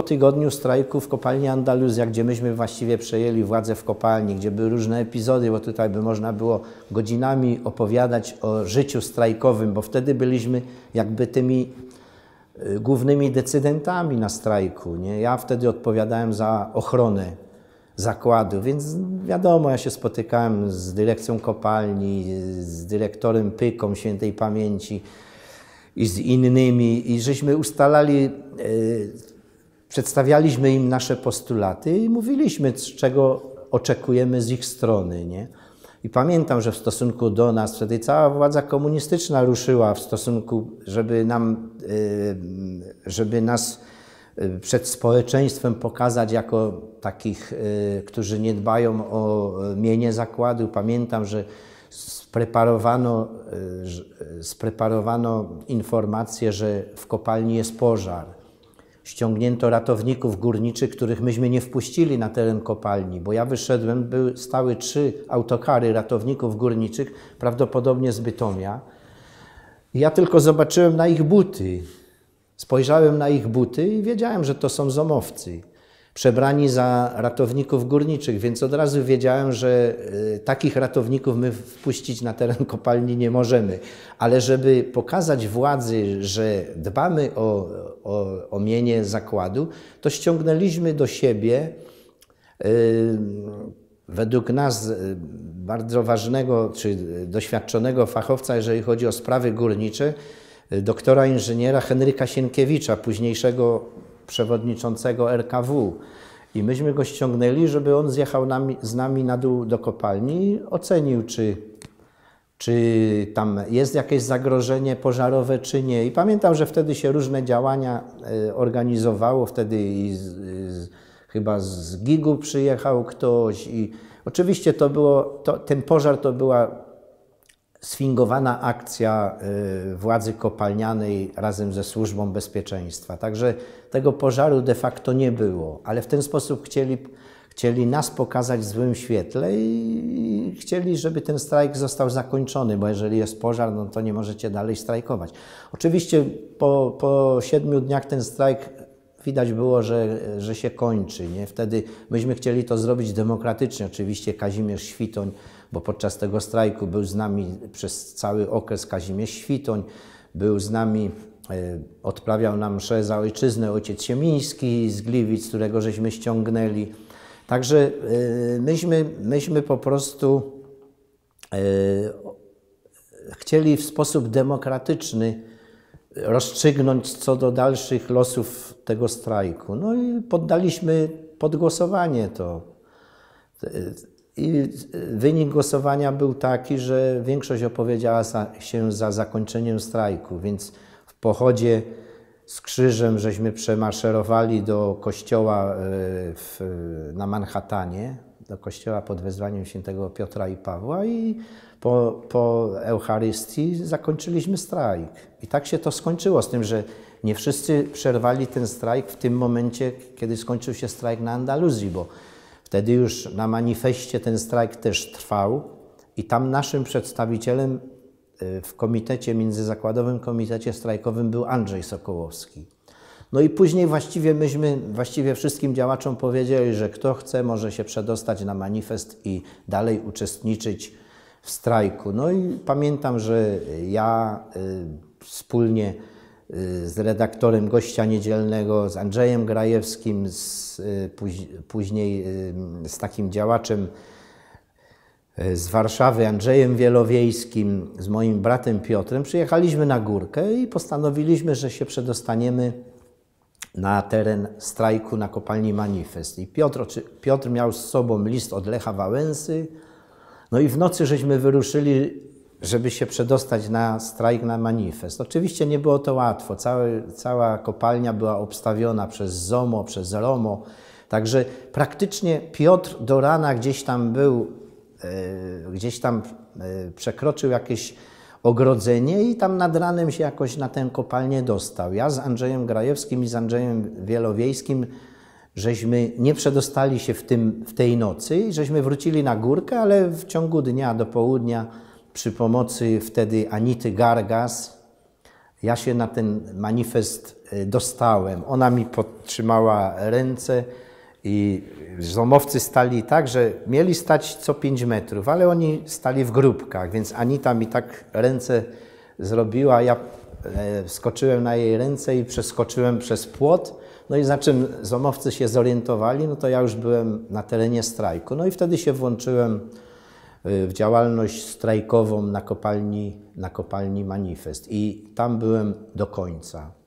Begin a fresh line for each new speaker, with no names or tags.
po tygodniu strajku w kopalni Andaluzja, gdzie myśmy właściwie przejęli władzę w kopalni, gdzie były różne epizody, bo tutaj by można było godzinami opowiadać o życiu strajkowym, bo wtedy byliśmy jakby tymi y, głównymi decydentami na strajku. Nie? Ja wtedy odpowiadałem za ochronę zakładu, więc wiadomo, ja się spotykałem z dyrekcją kopalni, z dyrektorem Pyką świętej pamięci i z innymi i żeśmy ustalali y, Przedstawialiśmy im nasze postulaty i mówiliśmy, czego oczekujemy z ich strony. Nie? I pamiętam, że w stosunku do nas wtedy cała władza komunistyczna ruszyła w stosunku, żeby, nam, y, żeby nas y, przed społeczeństwem pokazać jako takich, y, którzy nie dbają o mienie zakładu. Pamiętam, że spreparowano, spreparowano informację, że w kopalni jest pożar ściągnięto ratowników górniczych, których myśmy nie wpuścili na teren kopalni, bo ja wyszedłem, były, stały trzy autokary ratowników górniczych, prawdopodobnie z Bytomia. I ja tylko zobaczyłem na ich buty. Spojrzałem na ich buty i wiedziałem, że to są zomowcy przebrani za ratowników górniczych, więc od razu wiedziałem, że y, takich ratowników my wpuścić na teren kopalni nie możemy. Ale żeby pokazać władzy, że dbamy o, o, o mienie zakładu, to ściągnęliśmy do siebie yy, według nas y, bardzo ważnego czy doświadczonego fachowca, jeżeli chodzi o sprawy górnicze, y, doktora inżyniera Henryka Sienkiewicza, późniejszego przewodniczącego RKW. I myśmy go ściągnęli, żeby on zjechał nami, z nami na dół do kopalni i ocenił, czy, czy tam jest jakieś zagrożenie pożarowe, czy nie. I pamiętam, że wtedy się różne działania e, organizowało, wtedy i z, z, chyba z Gigu przyjechał ktoś i oczywiście to było, to, ten pożar to była sfingowana akcja y, władzy kopalnianej razem ze służbą bezpieczeństwa. Także tego pożaru de facto nie było, ale w ten sposób chcieli, chcieli nas pokazać w złym świetle i chcieli, żeby ten strajk został zakończony, bo jeżeli jest pożar, no to nie możecie dalej strajkować. Oczywiście po, po siedmiu dniach ten strajk widać było, że, że się kończy. Nie? Wtedy myśmy chcieli to zrobić demokratycznie. Oczywiście Kazimierz Świtoń, bo podczas tego strajku był z nami przez cały okres Kazimierz Świtoń, był z nami, y, odprawiał nam mszę za ojczyznę ojciec Siemiński z Gliwic, którego żeśmy ściągnęli. Także e, myśmy, myśmy po prostu e, chcieli w sposób demokratyczny rozstrzygnąć co do dalszych losów tego strajku. No i poddaliśmy pod głosowanie to. I wynik głosowania był taki, że większość opowiedziała się za zakończeniem strajku, więc w pochodzie z krzyżem żeśmy przemaszerowali do kościoła e, w, na Manhattanie, do kościoła pod wezwaniem świętego Piotra i Pawła i po, po Eucharystii zakończyliśmy strajk. I tak się to skończyło z tym, że nie wszyscy przerwali ten strajk w tym momencie, kiedy skończył się strajk na Andaluzji, bo wtedy już na manifestie ten strajk też trwał i tam naszym przedstawicielem y, w komitecie międzyzakładowym komitecie strajkowym był Andrzej Sokołowski. No i później właściwie myśmy, właściwie wszystkim działaczom powiedzieli, że kto chce, może się przedostać na manifest i dalej uczestniczyć w strajku. No i pamiętam, że ja y, wspólnie y, z redaktorem Gościa Niedzielnego, z Andrzejem Grajewskim, z, y, później y, z takim działaczem z Warszawy, Andrzejem Wielowiejskim, z moim bratem Piotrem, przyjechaliśmy na górkę i postanowiliśmy, że się przedostaniemy na teren strajku na kopalni Manifest. I Piotr, Piotr miał z sobą list od Lecha Wałęsy. No i w nocy żeśmy wyruszyli, żeby się przedostać na strajk na Manifest. Oczywiście nie było to łatwo. Cały, cała kopalnia była obstawiona przez ZOMO, przez ROMO. Także praktycznie Piotr do rana gdzieś tam był, yy, gdzieś tam yy, przekroczył jakieś ogrodzenie i tam nad ranem się jakoś na tę kopalnię dostał. Ja z Andrzejem Grajewskim i z Andrzejem Wielowiejskim żeśmy nie przedostali się w, tym, w tej nocy i żeśmy wrócili na górkę, ale w ciągu dnia do południa przy pomocy wtedy Anity Gargas ja się na ten manifest e, dostałem. Ona mi podtrzymała ręce, i zomowcy stali tak, że mieli stać co 5 metrów, ale oni stali w grupkach, więc Anita mi tak ręce zrobiła, ja e, skoczyłem na jej ręce i przeskoczyłem przez płot. No i za czym zomowcy się zorientowali, no to ja już byłem na terenie strajku. No i wtedy się włączyłem y, w działalność strajkową na kopalni, na kopalni Manifest i tam byłem do końca.